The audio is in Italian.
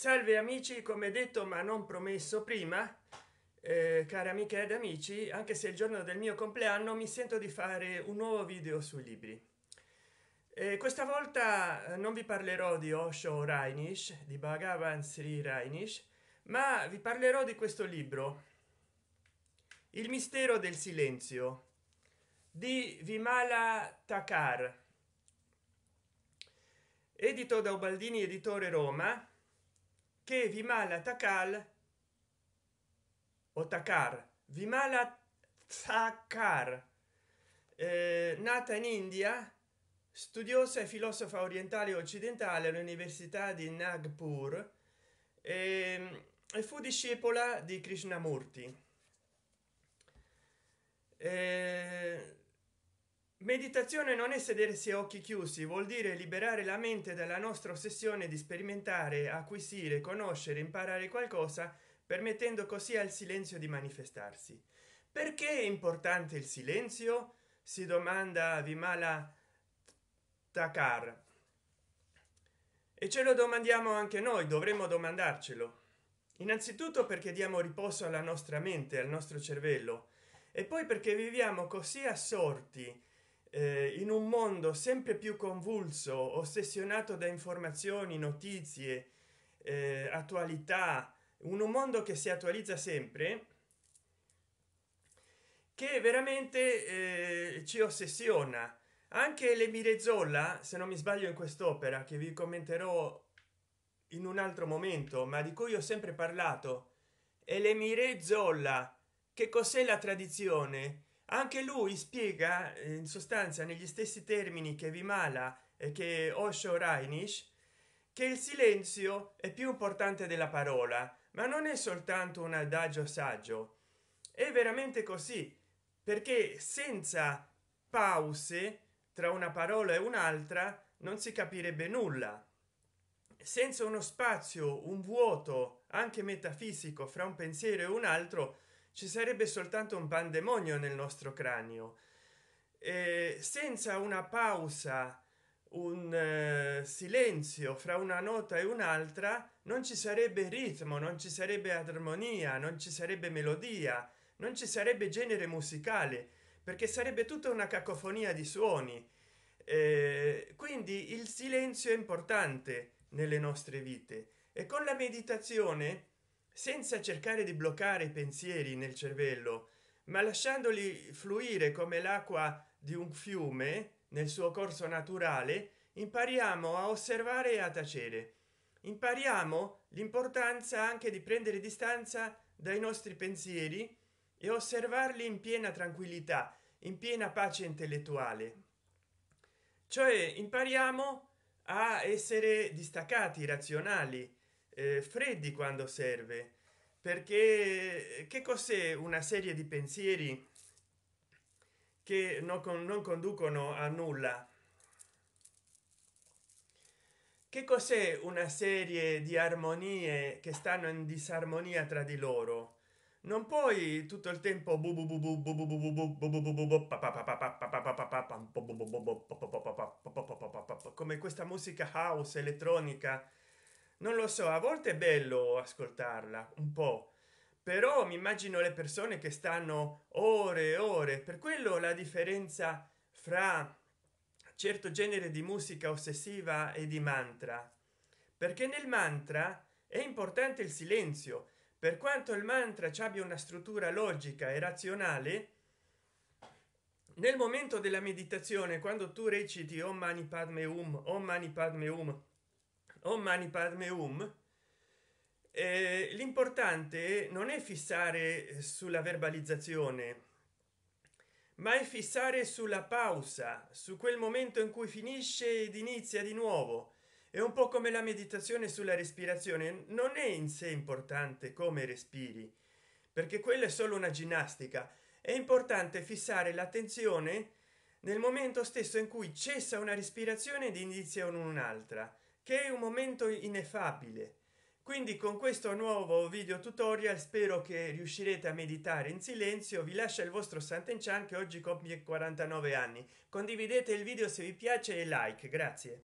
salve amici come detto ma non promesso prima eh, cari amiche ed amici anche se il giorno del mio compleanno mi sento di fare un nuovo video sui libri eh, questa volta eh, non vi parlerò di Osho Rainish di Bhagavan Sri Rainish ma vi parlerò di questo libro il mistero del silenzio di Vimala Takar edito da Ubaldini editore Roma que vimal atacal o takar Vimala zakar eh, nata in india studiosa e filosofa orientale occidentale all'università di nagpur eh, e fu discepola di krishnamurti eh, meditazione non è sedersi a occhi chiusi vuol dire liberare la mente dalla nostra ossessione di sperimentare acquisire conoscere imparare qualcosa permettendo così al silenzio di manifestarsi perché è importante il silenzio si domanda vimala takar e ce lo domandiamo anche noi dovremmo domandarcelo innanzitutto perché diamo riposo alla nostra mente al nostro cervello e poi perché viviamo così assorti eh, in un mondo sempre più convulso ossessionato da informazioni notizie eh, attualità un mondo che si attualizza sempre che veramente eh, ci ossessiona anche le zolla se non mi sbaglio in quest'opera che vi commenterò in un altro momento ma di cui ho sempre parlato e le Mirezolla, che cos'è la tradizione anche lui spiega in sostanza negli stessi termini che vi mala e che osho rainish che il silenzio è più importante della parola ma non è soltanto un adagio saggio è veramente così perché senza pause tra una parola e un'altra non si capirebbe nulla senza uno spazio un vuoto anche metafisico fra un pensiero e un altro ci sarebbe soltanto un pandemonio nel nostro cranio eh, senza una pausa un eh, silenzio fra una nota e un'altra non ci sarebbe ritmo non ci sarebbe armonia non ci sarebbe melodia non ci sarebbe genere musicale perché sarebbe tutta una cacofonia di suoni eh, quindi il silenzio è importante nelle nostre vite e con la meditazione senza cercare di bloccare i pensieri nel cervello ma lasciandoli fluire come l'acqua di un fiume nel suo corso naturale impariamo a osservare e a tacere impariamo l'importanza anche di prendere distanza dai nostri pensieri e osservarli in piena tranquillità in piena pace intellettuale cioè impariamo a essere distaccati razionali eh, freddi quando serve perché che cos'è una serie di pensieri che non, con, non conducono a nulla che cos'è una serie di armonie che stanno in disarmonia tra di loro non puoi tutto il tempo come questa musica house elettronica non lo so a volte è bello ascoltarla un po però mi immagino le persone che stanno ore e ore per quello la differenza fra certo genere di musica ossessiva e di mantra perché nel mantra è importante il silenzio per quanto il mantra ci abbia una struttura logica e razionale nel momento della meditazione quando tu reciti om mani padme um om mani padme um o mani parme um eh, l'importante non è fissare sulla verbalizzazione ma è fissare sulla pausa su quel momento in cui finisce ed inizia di nuovo è un po come la meditazione sulla respirazione non è in sé importante come respiri perché quella è solo una ginnastica è importante fissare l'attenzione nel momento stesso in cui cessa una respirazione ed inizia un'altra che è un momento ineffabile quindi con questo nuovo video tutorial spero che riuscirete a meditare in silenzio vi lascia il vostro sant'enchan che oggi compie 49 anni condividete il video se vi piace e like grazie